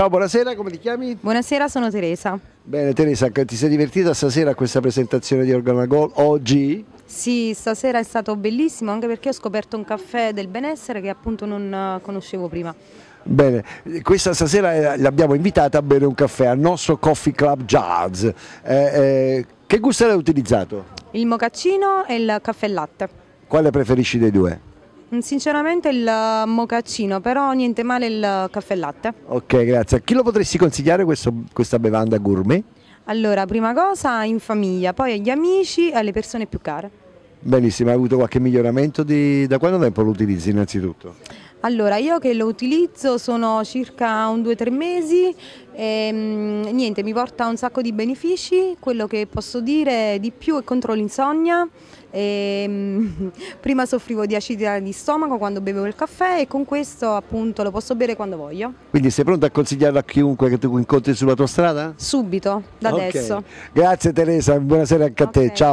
Ciao, buonasera, come ti chiami? Buonasera, sono Teresa. Bene, Teresa, ti sei divertita stasera a questa presentazione di Organagol oggi? Sì, stasera è stato bellissimo anche perché ho scoperto un caffè del benessere che appunto non eh, conoscevo prima. Bene, questa stasera eh, l'abbiamo invitata a bere un caffè al nostro Coffee Club Jazz. Eh, eh, che gusto hai utilizzato? Il mocaccino e il caffè latte. Quale preferisci dei due? Mm, sinceramente il eh, mocaccino, però niente male il eh, caffè latte. Ok, grazie. A chi lo potresti consigliare questo, questa bevanda gourmet? Allora, prima cosa in famiglia, poi agli amici e alle persone più care. Benissimo, hai avuto qualche miglioramento di... da quando tempo lo utilizzi innanzitutto? Allora, io che lo utilizzo sono circa un 2-3 mesi e ehm, niente, mi porta un sacco di benefici, quello che posso dire di più è contro l'insonnia. E, ehm, prima soffrivo di acidità di stomaco quando bevevo il caffè e con questo appunto lo posso bere quando voglio. Quindi sei pronta a consigliarlo a chiunque che tu incontri sulla tua strada? Subito, da okay. adesso. Grazie Teresa, buonasera anche okay. a te, ciao.